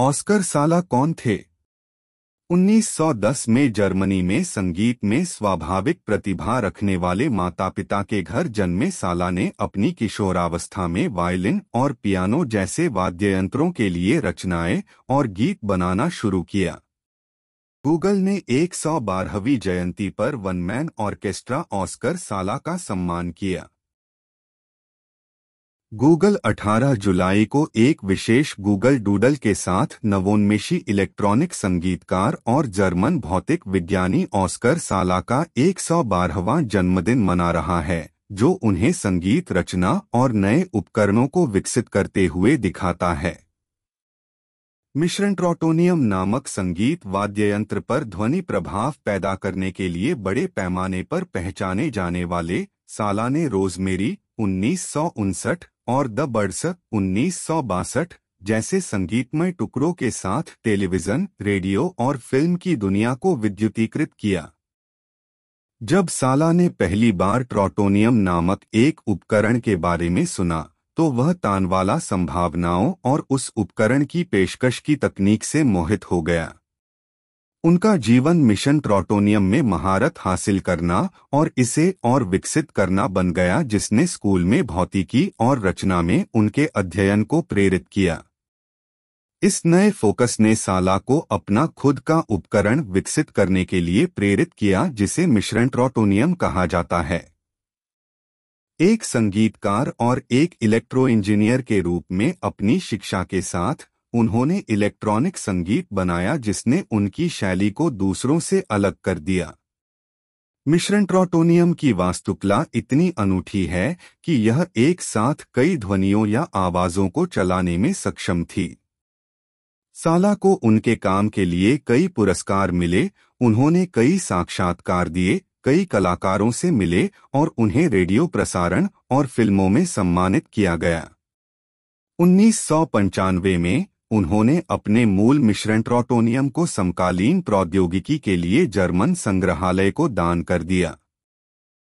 Oscar साला कौन थे 1910 में जर्मनी में संगीत में स्वाभाविक प्रतिभा रखने वाले माता पिता के घर जन्मे साला ने अपनी किशोरावस्था में वायलिन और पियानो जैसे वाद्ययंत्रों के लिए रचनाएं और गीत बनाना शुरू किया गूगल ने 112वीं जयंती पर वनमैन ऑर्केस्ट्रा ऑस्कर साला का सम्मान किया गूगल 18 जुलाई को एक विशेष गूगल डूडल के साथ नवोन्मेषी इलेक्ट्रॉनिक संगीतकार और जर्मन भौतिक विज्ञानी ऑस्कर साला का 112वां जन्मदिन मना रहा है जो उन्हें संगीत रचना और नए उपकरणों को विकसित करते हुए दिखाता है मिश्रण ट्रोटोनियम नामक संगीत वाद्य यंत्र पर ध्वनि प्रभाव पैदा करने के लिए बड़े पैमाने पर पहचाने जाने वाले साला ने रोजमेरी उन्नीस और द बर्ड्स उन्नीस जैसे संगीतमय टुकड़ों के साथ टेलीविजन रेडियो और फिल्म की दुनिया को विद्युतीकृत किया जब साला ने पहली बार ट्रोटोनियम नामक एक उपकरण के बारे में सुना तो वह तानवाला संभावनाओं और उस उपकरण की पेशकश की तकनीक से मोहित हो गया उनका जीवन मिशन ट्रोटोनियम में महारत हासिल करना और इसे और विकसित करना बन गया जिसने स्कूल में भौतिकी और रचना में उनके अध्ययन को प्रेरित किया इस नए फोकस ने साला को अपना खुद का उपकरण विकसित करने के लिए प्रेरित किया जिसे मिश्रण ट्रोटोनियम कहा जाता है एक संगीतकार और एक इलेक्ट्रो इंजीनियर के रूप में अपनी शिक्षा के साथ उन्होंने इलेक्ट्रॉनिक संगीत बनाया जिसने उनकी शैली को दूसरों से अलग कर दिया मिश्रण ट्रोटोनियम की वास्तुकला इतनी अनूठी है कि यह एक साथ कई ध्वनियों या आवाज़ों को चलाने में सक्षम थी साला को उनके काम के लिए कई पुरस्कार मिले उन्होंने कई साक्षात्कार दिए कई कलाकारों से मिले और उन्हें रेडियो प्रसारण और फिल्मों में सम्मानित किया गया उन्नीस में उन्होंने अपने मूल मिश्रण ट्रोटोनियम को समकालीन प्रौद्योगिकी के लिए जर्मन संग्रहालय को दान कर दिया